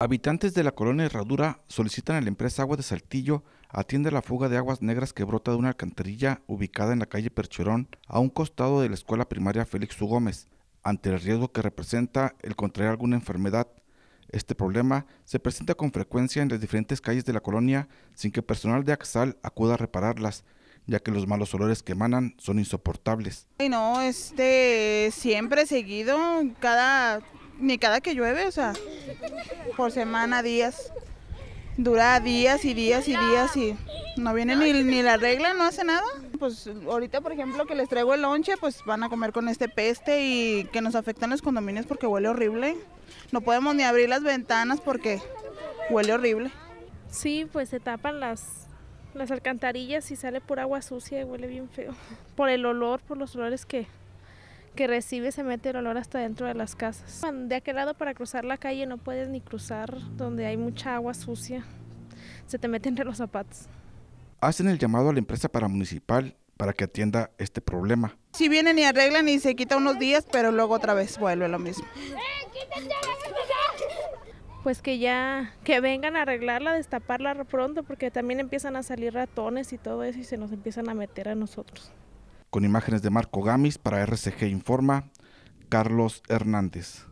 Habitantes de la colonia Herradura solicitan a la empresa Agua de Saltillo atienda la fuga de aguas negras que brota de una alcantarilla ubicada en la calle Percherón, a un costado de la escuela primaria Félix U. Gómez, ante el riesgo que representa el contraer alguna enfermedad. Este problema se presenta con frecuencia en las diferentes calles de la colonia sin que personal de Axal acuda a repararlas, ya que los malos olores que emanan son insoportables. Y no, este siempre seguido, cada ni cada que llueve, o sea, por semana, días. Dura días y días y días y no viene ni, ni la regla, no hace nada. Pues ahorita, por ejemplo, que les traigo el lonche, pues van a comer con este peste y que nos afectan los condominios porque huele horrible. No podemos ni abrir las ventanas porque huele horrible. Sí, pues se tapan las, las alcantarillas y sale por agua sucia y huele bien feo. Por el olor, por los olores que, que recibe se mete el olor hasta dentro de las casas. De aquel lado para cruzar la calle no puedes ni cruzar donde hay mucha agua sucia. Se te mete entre los zapatos. Hacen el llamado a la empresa paramunicipal para que atienda este problema. Si vienen y arreglan y se quita unos días, pero luego otra vez vuelve lo mismo. Pues que ya, que vengan a arreglarla, destaparla pronto, porque también empiezan a salir ratones y todo eso y se nos empiezan a meter a nosotros con imágenes de Marco Gamis para RCG Informa, Carlos Hernández.